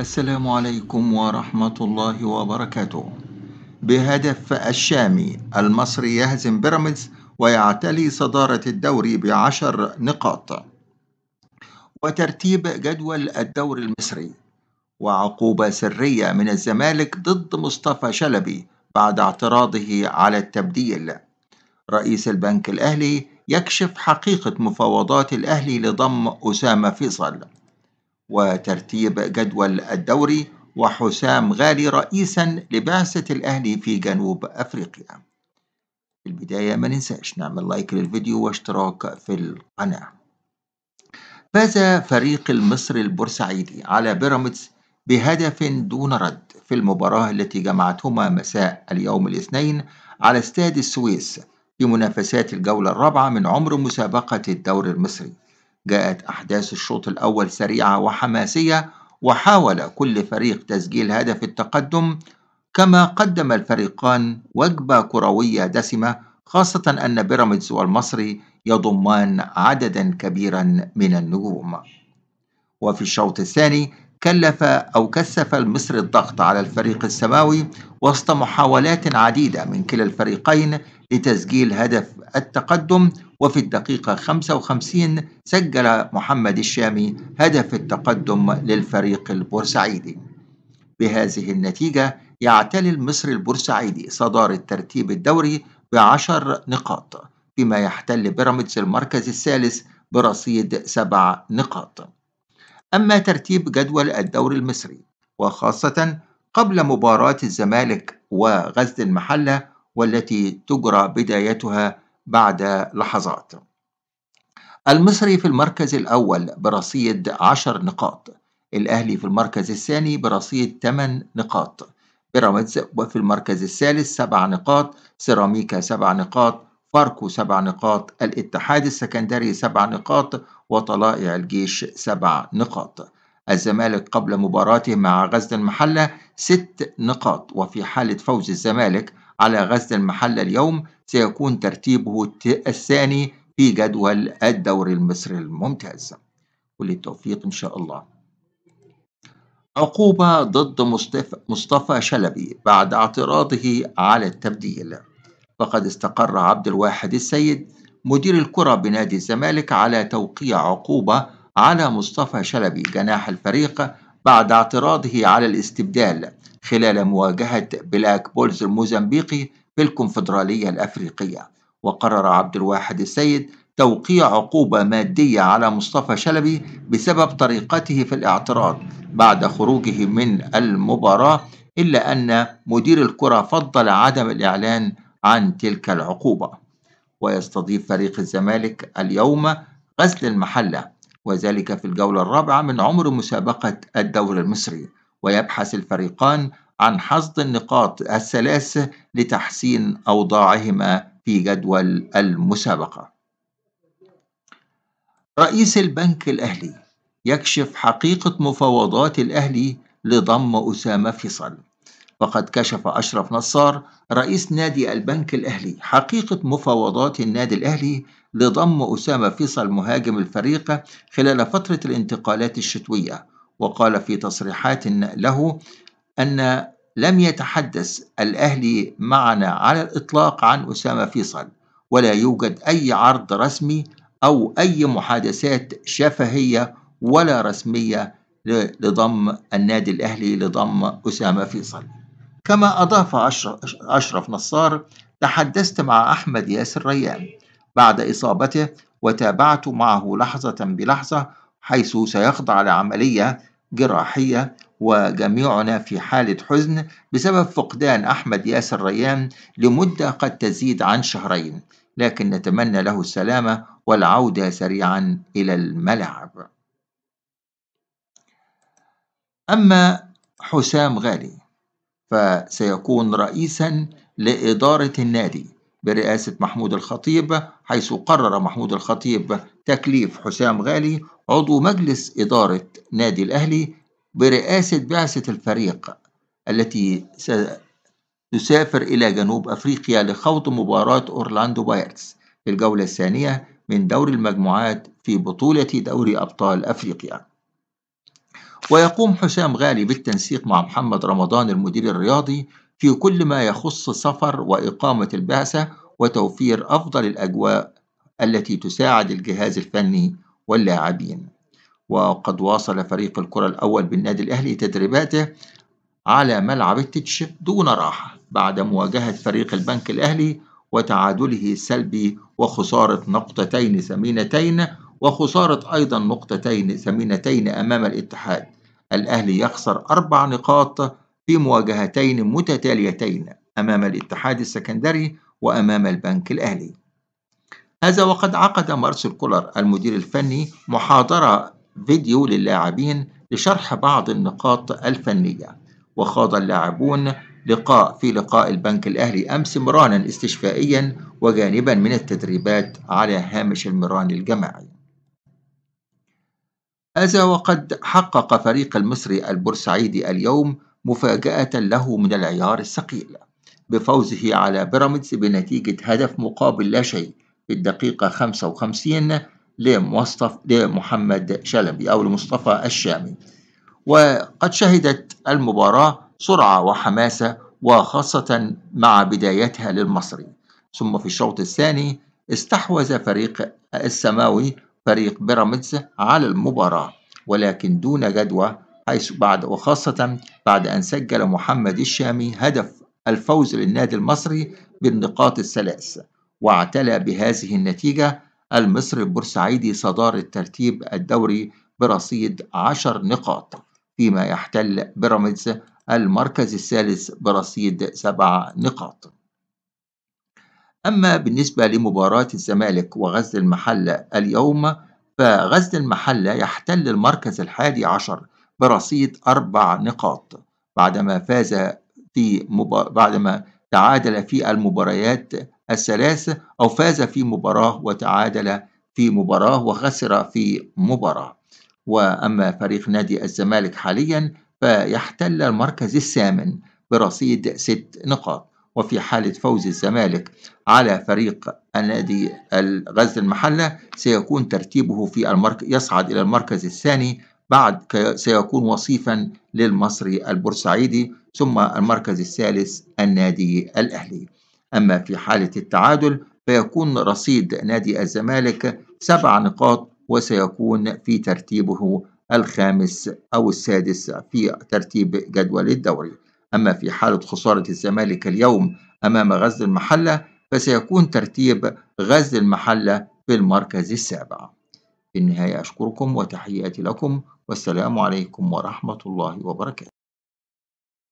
السلام عليكم ورحمة الله وبركاته بهدف الشامي المصري يهزم بيراميدز ويعتلي صدارة الدوري بعشر نقاط وترتيب جدول الدوري المصري وعقوبة سرية من الزمالك ضد مصطفى شلبي بعد اعتراضه على التبديل رئيس البنك الأهلي يكشف حقيقة مفاوضات الأهلي لضم أسامة فيصل وترتيب جدول الدوري وحسام غالي رئيسا لبعثة الأهلي في جنوب أفريقيا البداية ما ننساش نعمل لايك للفيديو واشتراك في القناة فاز فريق المصري البورسعيدي على بيراميدز بهدف دون رد في المباراة التي جمعتهما مساء اليوم الاثنين على استاد السويس في منافسات الجولة الرابعة من عمر مسابقة الدوري المصري جاءت أحداث الشوط الأول سريعة وحماسية وحاول كل فريق تسجيل هدف التقدم كما قدم الفريقان وجبة كروية دسمة خاصة أن بيراميدز والمصري يضمان عددا كبيرا من النجوم وفي الشوط الثاني كلف أو كثف المصري الضغط على الفريق السماوي وسط محاولات عديدة من كلا الفريقين لتسجيل هدف التقدم وفي الدقيقة 55 سجل محمد الشامي هدف التقدم للفريق البورسعيدي بهذه النتيجة يعتلي المصري البورسعيدي صدارة ترتيب الدوري بعشر نقاط فيما يحتل بيراميدز المركز الثالث برصيد سبع نقاط أما ترتيب جدول الدوري المصري وخاصة قبل مباراة الزمالك وغزل المحلة والتي تجرى بدايتها بعد لحظات المصري في المركز الأول برصيد 10 نقاط الأهلي في المركز الثاني برصيد 8 نقاط بيراميدز وفي المركز الثالث 7 نقاط سيراميكا 7 نقاط فاركو سبع نقاط الاتحاد السكندري سبع نقاط وطلائع الجيش سبع نقاط الزمالك قبل مباراته مع غزل المحلة ست نقاط وفي حالة فوز الزمالك على غزل المحلة اليوم سيكون ترتيبه الثاني في جدول الدوري المصري الممتاز كل التوفيق إن شاء الله عقوبة ضد مصطفى, مصطفى شلبي بعد اعتراضه على التبديل فقد استقر عبد الواحد السيد مدير الكرة بنادي الزمالك على توقيع عقوبة على مصطفى شلبي جناح الفريق بعد اعتراضه على الاستبدال خلال مواجهة بلاك بولز الموزمبيقي في الكونفدرالية الأفريقية وقرر عبد الواحد السيد توقيع عقوبة مادية على مصطفى شلبي بسبب طريقته في الاعتراض بعد خروجه من المباراة إلا أن مدير الكرة فضل عدم الإعلان عن تلك العقوبة ويستضيف فريق الزمالك اليوم غزل المحلة وذلك في الجولة الرابعة من عمر مسابقة الدوري المصري ويبحث الفريقان عن حصد النقاط الثلاث لتحسين أوضاعهما في جدول المسابقة رئيس البنك الأهلي يكشف حقيقة مفاوضات الأهلي لضم أسامة فيصل وقد كشف أشرف نصار رئيس نادي البنك الأهلي حقيقة مفاوضات النادي الأهلي لضم أسامة فيصل مهاجم الفريق خلال فترة الانتقالات الشتوية وقال في تصريحات له أن لم يتحدث الأهلي معنا على الإطلاق عن أسامة فيصل ولا يوجد أي عرض رسمي أو أي محادثات شفهية ولا رسمية لضم النادي الأهلي لضم أسامة فيصل كما أضاف أشرف نصار تحدثت مع أحمد ياسر ريان بعد إصابته وتابعت معه لحظة بلحظة حيث سيخضع لعملية جراحية وجميعنا في حالة حزن بسبب فقدان أحمد ياسر ريان لمدة قد تزيد عن شهرين لكن نتمنى له السلامة والعودة سريعا إلى الملعب أما حسام غالي فسيكون رئيسا لإدارة النادي برئاسة محمود الخطيب حيث قرر محمود الخطيب تكليف حسام غالي عضو مجلس إدارة نادي الأهلي برئاسة بعثة الفريق التي ستسافر إلى جنوب أفريقيا لخوض مباراة أورلاندو بايرتس في الجولة الثانية من دور المجموعات في بطولة دوري أبطال أفريقيا ويقوم حسام غالي بالتنسيق مع محمد رمضان المدير الرياضي في كل ما يخص سفر وإقامة البعثة وتوفير أفضل الأجواء التي تساعد الجهاز الفني واللاعبين وقد واصل فريق الكرة الأول بالنادي الأهلي تدريباته على ملعب التتش دون راحة بعد مواجهة فريق البنك الأهلي وتعادله السلبي وخسارة نقطتين ثمينتين وخسارة أيضا نقطتين ثمينتين أمام الاتحاد الأهلي يخسر أربع نقاط في مواجهتين متتاليتين أمام الاتحاد السكندري وأمام البنك الأهلي هذا وقد عقد مارسيل كولر المدير الفني محاضرة فيديو للاعبين لشرح بعض النقاط الفنية وخاض اللاعبون لقاء في لقاء البنك الأهلي أمس مرانا استشفائيا وجانبا من التدريبات على هامش المران الجماعي هذا وقد حقق فريق المصري البورسعيدي اليوم مفاجأة له من العيار الثقيل بفوزه على بيراميدز بنتيجة هدف مقابل لا شيء في الدقيقة 55 لمصطفى لمحمد شلبي أو لمصطفى الشامي وقد شهدت المباراة سرعة وحماسة وخاصة مع بدايتها للمصري ثم في الشوط الثاني استحوذ فريق السماوي فريق بيراميدز على المباراة ولكن دون جدوى حيث بعد وخاصة بعد أن سجل محمد الشامي هدف الفوز للنادي المصري بالنقاط الثلاث واعتلى بهذه النتيجة المصري البورسعيدي صدارة ترتيب الدوري برصيد 10 نقاط فيما يحتل بيراميدز المركز الثالث برصيد 7 نقاط أما بالنسبة لمباراة الزمالك وغزل المحلة اليوم فغزل المحلة يحتل المركز الحادي عشر برصيد أربع نقاط بعدما فاز في مب... بعدما تعادل في المباريات الثلاث أو فاز في مباراة وتعادل في مباراة وخسر في مباراة وأما فريق نادي الزمالك حاليا فيحتل المركز الثامن برصيد ست نقاط وفي حالة فوز الزمالك على فريق النادي الغزل المحلة سيكون ترتيبه في المرك... يصعد إلى المركز الثاني بعد سيكون وصيفا للمصري البورسعيدي ثم المركز الثالث النادي الأهلي أما في حالة التعادل فيكون رصيد نادي الزمالك سبع نقاط وسيكون في ترتيبه الخامس أو السادس في ترتيب جدول الدوري أما في حالة خسارة الزمالك اليوم أمام غزل المحلة فسيكون ترتيب غزل المحلة في المركز السابع في النهاية أشكركم وتحياتي لكم والسلام عليكم ورحمة الله وبركاته